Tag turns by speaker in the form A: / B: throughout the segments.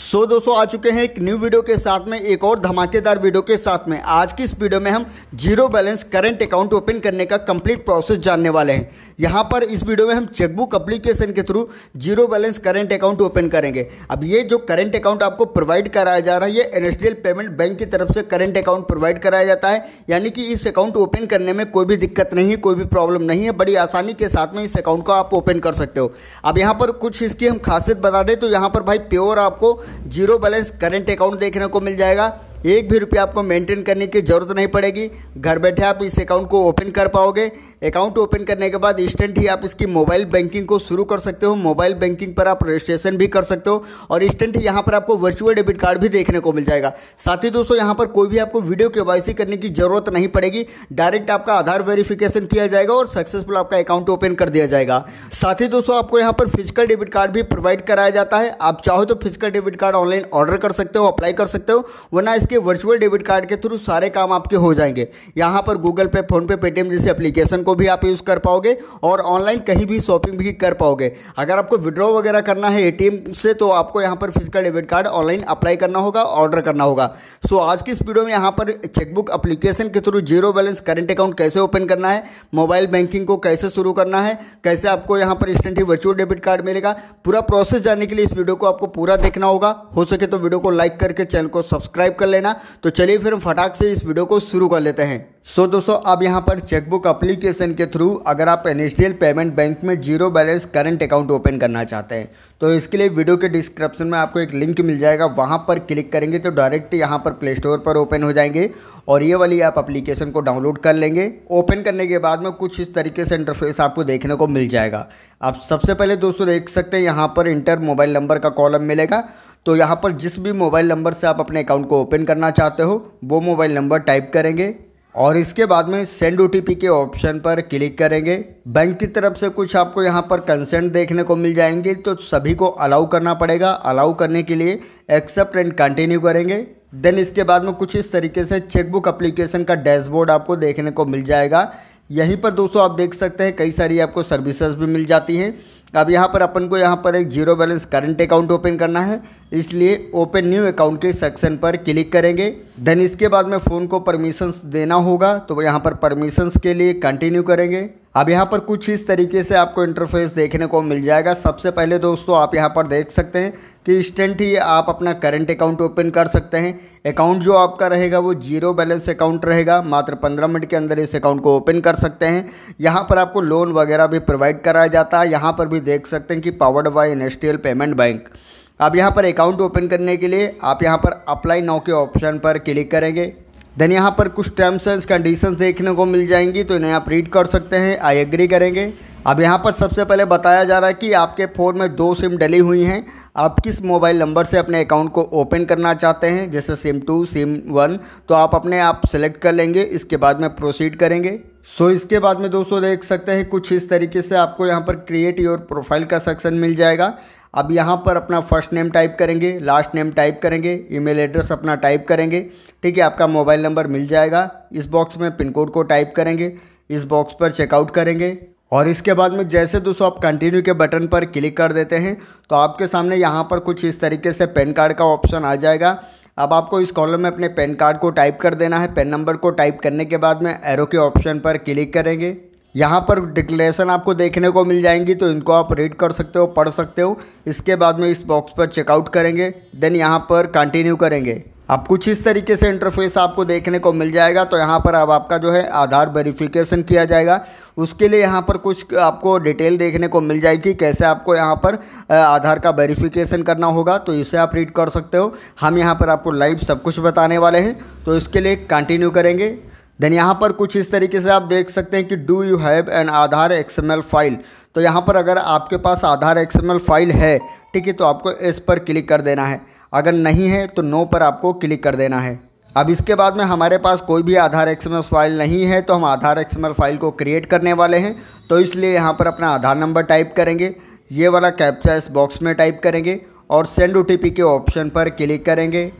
A: सो so, दोस्तों आ चुके हैं एक न्यू वीडियो के साथ में एक और धमाकेदार वीडियो के साथ में आज की इस वीडियो में हम zero balance current account open करने का कंप्लीट प्रोसेस जानने वाले हैं यहाँ पर इस वीडियो में हम चेकबुक अप्लीकेशन के through zero balance current account open करेंगे अब ये जो करंट अकाउंट आपको प्रोवाइड कराया जा रहा है ये एन पेमेंट बैंक की तरफ से करंट अकाउंट प्रोवाइड कराया जाता है यानी कि इस अकाउंट ओपन करने में कोई भी दिक्कत नहीं है कोई भी प्रॉब्लम नहीं है बड़ी आसानी के साथ में इस अकाउंट को आप ओपन कर सकते हो अब यहाँ पर कुछ इसकी हम खासियत बता दें तो यहाँ पर भाई प्योर आपको जीरो बैलेंस करेंट अकाउंट देखने को मिल जाएगा एक भी रुपया आपको मेंटेन करने की ज़रूरत नहीं पड़ेगी घर बैठे आप इस अकाउंट को ओपन कर पाओगे अकाउंट ओपन करने के बाद इंस्टेंट ही आप इसकी मोबाइल बैंकिंग को शुरू कर सकते हो मोबाइल बैंकिंग पर आप रजिस्ट्रेशन भी कर सकते हो और इंस्टेंट ही यहाँ पर आपको वर्चुअल डेबिट कार्ड भी देखने को मिल जाएगा साथ ही दोस्तों यहाँ पर कोई भी आपको वीडियो के करने की जरूरत नहीं पड़ेगी डायरेक्ट आपका आधार वेरिफिकेशन किया जाएगा और सक्सेसफुल आपका अकाउंट ओपन कर दिया जाएगा साथ ही दोस्तों आपको यहाँ पर फिजिकल डेबिट कार्ड भी प्रोवाइड कराया जाता है आप चाहो तो physical debit card online order कर सकते हो अप्लाई कर सकते हो वरना इसके वर्चुअल डेबिट कार्ड के थ्रू सारे काम आपके हो जाएंगे यहाँ पर गूगल पे फोनपे पेटीएम जैसे अप्लीकेशन को को भी आप यूज़ कर पाओगे और ऑनलाइन कहीं भी शॉपिंग भी कर पाओगे अगर आपको विड्रॉ वगैरह करना है एटीएम से तो आपको यहाँ पर physical debit card online apply करना होगा ऑर्डर करना होगा सो आज की इस वीडियो में यहाँ पर चेकबुक अप्लीकेशन के through zero balance current account कैसे ओपन करना है मोबाइल बैंकिंग को कैसे शुरू करना है कैसे आपको यहाँ पर इंस्टेंटली वर्चुअल डेबिट कार्ड मिलेगा पूरा प्रोसेस जानने के लिए इस वीडियो को आपको पूरा देखना होगा हो सके तो वीडियो को लाइक करके चैनल को सब्सक्राइब कर लेना तो चलिए फिर हम फटाक से इस वीडियो को शुरू कर लेते हैं सो so, दोस्तों अब यहाँ पर चेकबुक अप्लीकेशन एप्लीकेशन के थ्रू अगर आप एन पेमेंट बैंक में zero balance current account open करना चाहते हैं तो इसके लिए वीडियो के डिस्क्रिप्शन में आपको एक लिंक मिल जाएगा वहाँ पर क्लिक करेंगे तो डायरेक्ट यहाँ पर प्ले स्टोर पर ओपन हो जाएंगे और ये वाली आप अप्लीकेशन को डाउनलोड कर लेंगे ओपन करने के बाद में कुछ इस तरीके से इंटरफेस आपको देखने को मिल जाएगा आप सबसे पहले दोस्तों देख सकते हैं यहाँ पर इंटर मोबाइल नंबर का कॉलम मिलेगा तो यहाँ पर जिस भी मोबाइल नंबर से आप अपने अकाउंट को ओपन करना चाहते हो वो मोबाइल नंबर टाइप करेंगे और इसके बाद में सेंड ओ के ऑप्शन पर क्लिक करेंगे बैंक की तरफ से कुछ आपको यहाँ पर कंसेंट देखने को मिल जाएंगे तो सभी को अलाउ करना पड़ेगा अलाउ करने के लिए एक्सेप्ट एंड कंटिन्यू करेंगे देन इसके बाद में कुछ इस तरीके से चेकबुक अप्लीकेशन का डैशबोर्ड आपको देखने को मिल जाएगा यहीं पर दोस्तों आप देख सकते हैं कई सारी आपको सर्विसेज भी मिल जाती हैं अब यहाँ पर अपन को यहाँ पर एक zero balance current account open करना है इसलिए ओपन न्यू अकाउंट के सेक्शन पर क्लिक करेंगे देन इसके बाद में फ़ोन को परमिशंस देना होगा तो यहाँ पर परमिशंस के लिए कंटिन्यू करेंगे अब यहाँ पर कुछ इस तरीके से आपको इंटरफेस देखने को मिल जाएगा सबसे पहले दोस्तों आप यहाँ पर देख सकते हैं कि इंस्टेंट ही आप अपना करंट अकाउंट ओपन कर सकते हैं अकाउंट जो आपका रहेगा वो जीरो बैलेंस अकाउंट रहेगा मात्र पंद्रह मिनट के अंदर इस अकाउंट को ओपन कर सकते हैं यहाँ पर आपको लोन वगैरह भी प्रोवाइड कराया जाता है यहाँ पर भी देख सकते हैं कि powered by industrial payment bank अब यहाँ पर अकाउंट ओपन करने के लिए आप यहाँ पर अप्लाई नाउ के ऑप्शन पर क्लिक करेंगे देन यहाँ पर कुछ टर्म्स एंड कंडीशंस देखने को मिल जाएंगी तो इन्हें आप रीड कर सकते हैं आई एग्री करेंगे अब यहाँ पर सबसे पहले बताया जा रहा है कि आपके फ़ोन में दो सिम डली हुई हैं आप किस मोबाइल नंबर से अपने अकाउंट को ओपन करना चाहते हैं जैसे सिम टू सिम वन तो आप अपने आप सेलेक्ट कर लेंगे इसके बाद में प्रोसीड करेंगे सो so, इसके बाद में दोस्तों देख सकते हैं कुछ इस तरीके से आपको यहाँ पर क्रिएट योर प्रोफाइल का सेक्शन मिल जाएगा अब यहाँ पर अपना फर्स्ट नेम टाइप करेंगे लास्ट नेम टाइप करेंगे ईमेल एड्रेस अपना टाइप करेंगे ठीक है आपका मोबाइल नंबर मिल जाएगा इस बॉक्स में पिन कोड को टाइप करेंगे इस बॉक्स पर चेकआउट करेंगे और इसके बाद में जैसे दोस्तों आप कंटिन्यू के बटन पर क्लिक कर देते हैं तो आपके सामने यहाँ पर कुछ इस तरीके से पेन कार्ड का ऑप्शन आ जाएगा अब आपको इस कॉलम में अपने पेन कार्ड को टाइप कर देना है पेन नंबर को टाइप करने के बाद में एरो के ऑप्शन पर क्लिक करेंगे यहाँ पर डिक्लेरेशन आपको देखने को मिल जाएंगी तो इनको आप रीड कर सकते हो पढ़ सकते हो इसके बाद में इस बॉक्स पर चेकआउट करेंगे देन यहाँ पर कंटिन्यू करेंगे अब कुछ इस तरीके से इंटरफेस आपको देखने को मिल जाएगा तो यहाँ पर अब आपका जो है आधार वेरिफिकेशन किया जाएगा उसके लिए यहाँ पर कुछ आपको डिटेल देखने को मिल जाएगी कैसे आपको यहाँ पर आधार का वेरिफिकेशन करना होगा तो इसे आप रीड कर सकते हो हम यहाँ पर आपको लाइव सब कुछ बताने वाले हैं तो इसके लिए कंटिन्यू करेंगे देन यहाँ पर कुछ इस तरीके से आप देख सकते हैं कि do you have an Aadhaar XML file तो यहाँ पर अगर आपके पास आधार एक्सएमएल फाइल है ठीक है तो आपको इस पर क्लिक कर देना है अगर नहीं है तो नो पर आपको क्लिक कर देना है अब इसके बाद में हमारे पास कोई भी आधार एक्सएमएल फाइल नहीं है तो हम आधार एक्सएमएल फाइल को क्रिएट करने वाले हैं तो इसलिए यहाँ पर अपना आधार नंबर टाइप करेंगे ये वाला कैप्चा इस बॉक्स में टाइप करेंगे और सेंड ओ के ऑप्शन पर क्लिक करेंगे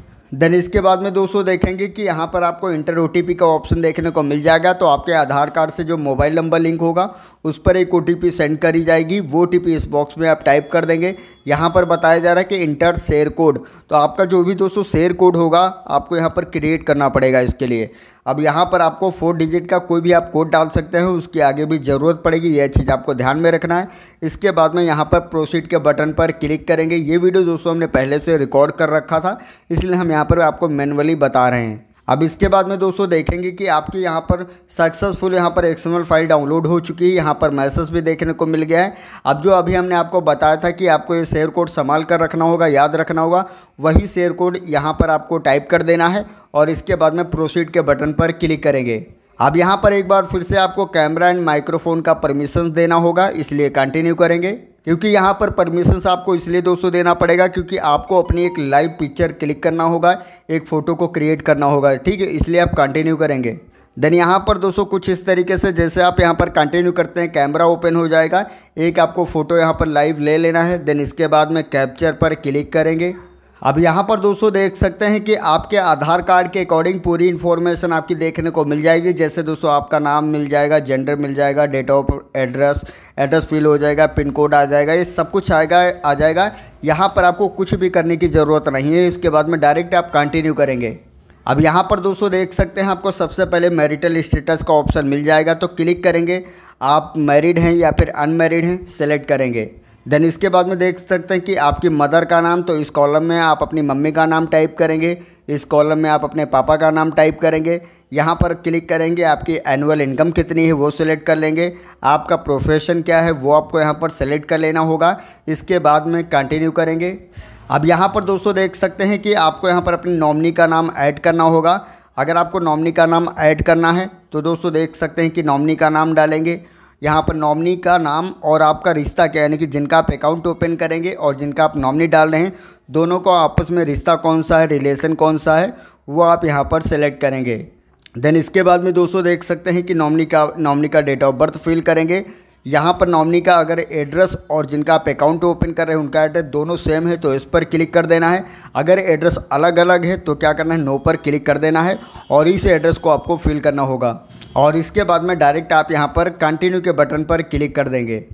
A: देन इसके बाद में दोस्तों देखेंगे कि यहाँ पर आपको इंटर ओ का ऑप्शन देखने को मिल जाएगा तो आपके आधार कार्ड से जो मोबाइल नंबर लिंक होगा उस पर एक ओ सेंड करी जाएगी वो ओ इस बॉक्स में आप टाइप कर देंगे यहाँ पर बताया जा रहा है कि इंटर शेयर कोड तो आपका जो भी दोस्तों शेयर कोड होगा आपको यहाँ पर क्रिएट करना पड़ेगा इसके लिए अब यहाँ पर आपको फोर डिजिट का कोई भी आप कोड डाल सकते हैं उसकी आगे भी ज़रूरत पड़ेगी यह चीज़ आपको ध्यान में रखना है इसके बाद में यहाँ पर प्रोसीड के बटन पर क्लिक करेंगे ये वीडियो दोस्तों हमने पहले से रिकॉर्ड कर रखा था इसलिए हम यहाँ पर आपको मैनुअली बता रहे हैं अब इसके बाद में दोस्तों देखेंगे कि आपके यहाँ पर सक्सेसफुल यहाँ पर एक्सएमएल फाइल डाउनलोड हो चुकी है यहाँ पर मैसेज भी देखने को मिल गया है अब जो अभी हमने आपको बताया था कि आपको ये शेयर कोड संभाल कर रखना होगा याद रखना होगा वही शेयर कोड यहाँ पर आपको टाइप कर देना है और इसके बाद में प्रोसीड के बटन पर क्लिक करेंगे अब यहाँ पर एक बार फिर से आपको कैमरा एंड माइक्रोफोन का परमिशन देना होगा इसलिए कंटिन्यू करेंगे क्योंकि यहाँ पर परमिशंस आपको इसलिए दोस्तों देना पड़ेगा क्योंकि आपको अपनी एक लाइव पिक्चर क्लिक करना होगा एक फ़ोटो को क्रिएट करना होगा ठीक है इसलिए आप कंटिन्यू करेंगे देन यहाँ पर दोस्तों कुछ इस तरीके से जैसे आप यहाँ पर कंटिन्यू करते हैं कैमरा ओपन हो जाएगा एक आपको फ़ोटो यहाँ पर लाइव ले लेना है देन इसके बाद में कैप्चर पर क्लिक करेंगे अब यहाँ पर दोस्तों देख सकते हैं कि आपके आधार कार्ड के अकॉर्डिंग पूरी इन्फॉर्मेशन आपकी देखने को मिल जाएगी जैसे दोस्तों आपका नाम मिल जाएगा जेंडर मिल जाएगा date of address address fill हो जाएगा पिन कोड आ जाएगा ये सब कुछ आएगा आ जाएगा यहाँ पर आपको कुछ भी करने की ज़रूरत नहीं है इसके बाद में डायरेक्ट आप कंटिन्यू करेंगे अब यहाँ पर दोस्तों देख सकते हैं आपको सबसे पहले मैरिटल स्टेटस का ऑप्शन मिल जाएगा तो क्लिक करेंगे आप मैरिड हैं या फिर अनमैरिड हैं सेलेक्ट करेंगे देन इसके बाद में देख सकते हैं कि आपकी मदर का नाम तो इस कॉलम में आप अपनी मम्मी का नाम टाइप करेंगे इस कॉलम में आप अपने पापा का नाम टाइप करेंगे यहाँ पर क्लिक करेंगे आपकी एनुअल इनकम कितनी है वो सिलेक्ट कर लेंगे आपका प्रोफेशन क्या है वो आपको यहाँ पर सेलेक्ट कर लेना होगा इसके बाद में कंटिन्यू करेंगे अब यहाँ पर दोस्तों देख सकते हैं कि आपको यहाँ पर अपनी नॉमनी का नाम ऐड करना होगा अगर आपको नॉमनी का नाम ऐड करना है तो दोस्तों देख सकते हैं कि नॉमनी का नाम डालेंगे यहाँ पर नॉमनी का नाम और आपका रिश्ता क्या यानी कि जिनका आप अकाउंट ओपन करेंगे और जिनका आप नॉमनी डाल रहे हैं दोनों का आपस में रिश्ता कौन सा है रिलेशन कौन सा है वो आप यहाँ पर सेलेक्ट करेंगे देन इसके बाद में दोस्तों देख सकते हैं कि नॉमनी का नॉमनी का डेट ऑफ बर्थ फिल करेंगे यहाँ पर नॉमनी का अगर एड्रेस और जिनका आप अकाउंट ओपन कर रहे हैं उनका एड्रेस दोनों सेम है तो इस पर क्लिक कर देना है अगर एड्रेस अलग अलग है तो क्या करना है नो पर क्लिक कर देना है और इस एड्रेस को आपको फिल करना होगा और इसके बाद में डायरेक्ट आप यहाँ पर कंटिन्यू के बटन पर क्लिक कर देंगे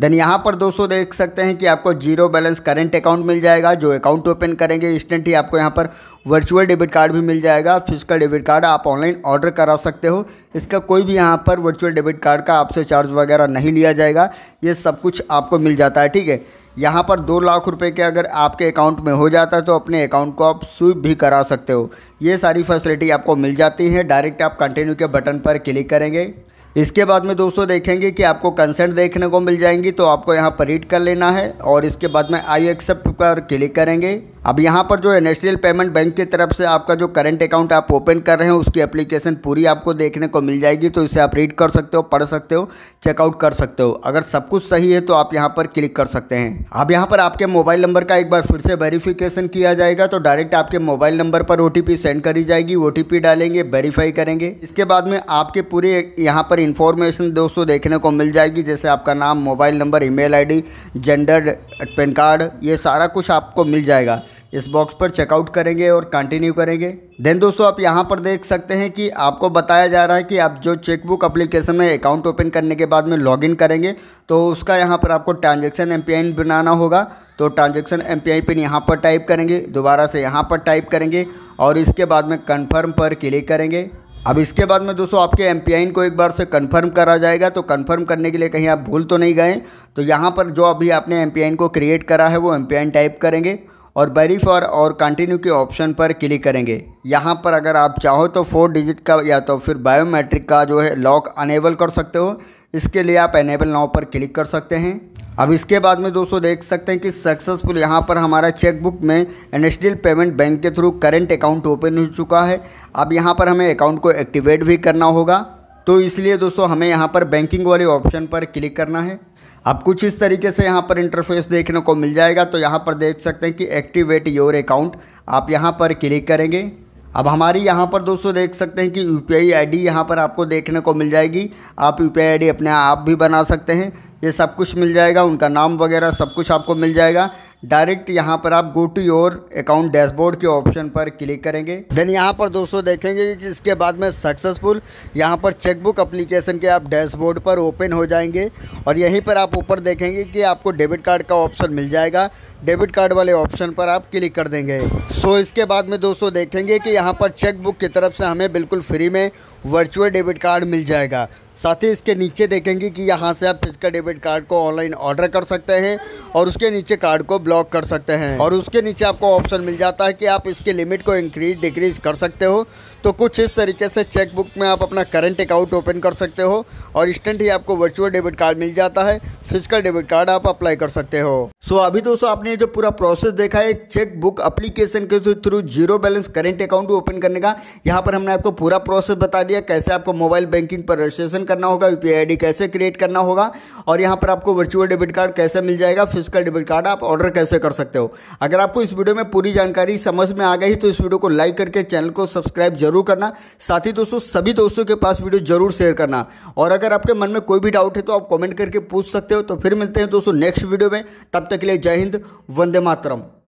A: देन यहाँ पर दोस्तों देख सकते हैं कि आपको जीरो बैलेंस करेंट अकाउंट मिल जाएगा जो अकाउंट ओपन करेंगे इंस्टेंट ही आपको यहाँ पर वर्चुअल डेबिट कार्ड भी मिल जाएगा फिजिकल डेबिट कार्ड आप ऑनलाइन ऑर्डर करा सकते हो इसका कोई भी यहाँ पर वर्चुअल डेबिट कार्ड का आपसे चार्ज वगैरह नहीं लिया जाएगा ये सब कुछ आपको मिल जाता है ठीक है यहाँ पर दो लाख रुपए के अगर आपके अकाउंट में हो जाता है तो अपने अकाउंट को आप स्विप भी करा सकते हो ये सारी फैसिलिटी आपको मिल जाती है डायरेक्ट आप कंटिन्यू के बटन पर क्लिक करेंगे इसके बाद में दोस्तों देखेंगे कि आपको कंसेंट देखने को मिल जाएंगी तो आपको यहाँ पर रीड कर लेना है और इसके बाद में आई एक्सेप्ट पर क्लिक करेंगे अब यहाँ पर जो है नेशनल पेमेंट बैंक की तरफ से आपका जो करंट अकाउंट आप ओपन कर रहे हैं उसकी एप्लीकेशन पूरी आपको देखने को मिल जाएगी तो इसे आप रीड कर सकते हो पढ़ सकते हो चेकआउट कर सकते हो अगर सब कुछ सही है तो आप यहाँ पर क्लिक कर सकते हैं अब यहाँ पर आपके मोबाइल नंबर का एक बार फिर से वेरीफिकेशन किया जाएगा तो डायरेक्ट आपके मोबाइल नंबर पर ओ सेंड करी जाएगी ओ डालेंगे वेरीफाई करेंगे इसके बाद में आपके पूरे यहाँ पर इंफॉर्मेशन दोस्तों देखने को मिल जाएगी जैसे आपका नाम mobile number email gender PAN card ये सारा कुछ आपको मिल जाएगा इस बॉक्स पर चेकआउट करेंगे और कंटिन्यू करेंगे देन दोस्तों आप यहाँ पर देख सकते हैं कि आपको बताया जा रहा है कि आप जो चेकबुक अप्लीकेशन में अकाउंट ओपन करने के बाद में लॉगिन करेंगे तो उसका यहाँ पर आपको ट्रांजेक्शन एम बनाना होगा तो ट्रांजेक्शन एम पिन यहाँ पर टाइप करेंगे दोबारा से यहाँ पर टाइप करेंगे और इसके बाद में कन्फर्म पर क्लिक करेंगे अब इसके बाद में दोस्तों आपके एम को एक बार से कंफर्म करा जाएगा तो कंफर्म करने के लिए कहीं आप भूल तो नहीं गए तो यहाँ पर जो अभी आपने एम को क्रिएट करा है वो एम टाइप करेंगे और फॉर और कंटिन्यू के ऑप्शन पर क्लिक करेंगे यहाँ पर अगर आप चाहो तो फोर डिजिट का या तो फिर बायोमेट्रिक का जो है लॉक अनेबल कर सकते हो इसके लिए आप एनेबल नाव पर क्लिक कर सकते हैं अब इसके बाद में दोस्तों देख सकते हैं कि सक्सेसफुल यहाँ पर हमारा चेकबुक में एन पेमेंट बैंक के थ्रू करेंट अकाउंट ओपन हो चुका है अब यहाँ पर हमें अकाउंट को एक्टिवेट भी करना होगा तो इसलिए दोस्तों हमें यहाँ पर बैंकिंग वाले ऑप्शन पर क्लिक करना है अब कुछ इस तरीके से यहाँ पर इंटरफेस देखने को मिल जाएगा तो यहाँ पर देख सकते हैं कि एक्टिवेट योर अकाउंट आप यहाँ पर क्लिक करेंगे अब हमारी यहाँ पर दोस्तों देख सकते हैं कि U P I I D यहाँ पर आपको देखने को मिल जाएगी आप U P I I D अपने आप भी बना सकते हैं ये सब कुछ मिल जाएगा उनका नाम वगैरह सब कुछ आपको मिल जाएगा डायरेक्ट यहाँ पर आप go to your account dashboard के ऑप्शन पर क्लिक करेंगे देन यहाँ पर दोस्तों देखेंगे कि इसके बाद में सक्सेसफुल यहाँ पर चेकबुक अप्लीकेशन के आप डैशबोर्ड पर ओपन हो जाएंगे और यहीं पर आप ऊपर देखेंगे कि आपको डेबिट कार्ड का ऑप्शन मिल जाएगा डेबिट कार्ड वाले ऑप्शन पर आप क्लिक कर देंगे सो so, इसके बाद में दोस्तों देखेंगे कि यहाँ पर चेकबुक की तरफ से हमें बिल्कुल फ्री में वर्चुअल डेबिट कार्ड मिल जाएगा साथ ही इसके नीचे देखेंगे कि यहाँ से आप फिजिकल डेबिट कार्ड को ऑनलाइन ऑर्डर कर सकते हैं और उसके नीचे कार्ड को ब्लॉक कर सकते हैं और उसके नीचे आपको ऑप्शन मिल जाता है कि आप इसके लिमिट को इंक्रीज डिक्रीज कर सकते हो तो कुछ इस तरीके से चेकबुक में आप अपना करंट अकाउंट ओपन कर सकते हो और इंस्टेंट ही आपको वर्चुअल डेबिट कार्ड मिल जाता है फिजिकल डेबिट कार्ड आप अप्लाई कर सकते हो सो so, अभी दोस्तों आपने जो पूरा प्रोसेस देखा है चेक बुक अप्लीकेशन के through zero balance current account open करने का यहाँ पर हमने आपको पूरा प्रोसेस बता दिया कैसे आपको मोबाइल बैंकिंग पर रजिस्ट्रेशन करना होगा यूपीआई आईडी कैसे क्रिएट करना होगा और यहाँ पर आपको वर्चुअल डेबिट कार्ड कैसे मिल जाएगा फिजिकल डेबिट कार्ड आप ऑर्डर कैसे कर सकते हो अगर आपको इस वीडियो में पूरी जानकारी समझ में आ गई तो इस वीडियो को लाइक करके चैनल को सब्सक्राइब जरूर जरूर करना साथ ही दोस्तों सभी दोस्तों के पास वीडियो जरूर शेयर करना और अगर आपके मन में कोई भी डाउट है तो आप कॉमेंट करके पूछ सकते हो तो फिर मिलते हैं दोस्तों नेक्स्ट वीडियो में तब तक के लिए जय हिंद वंदे मातरम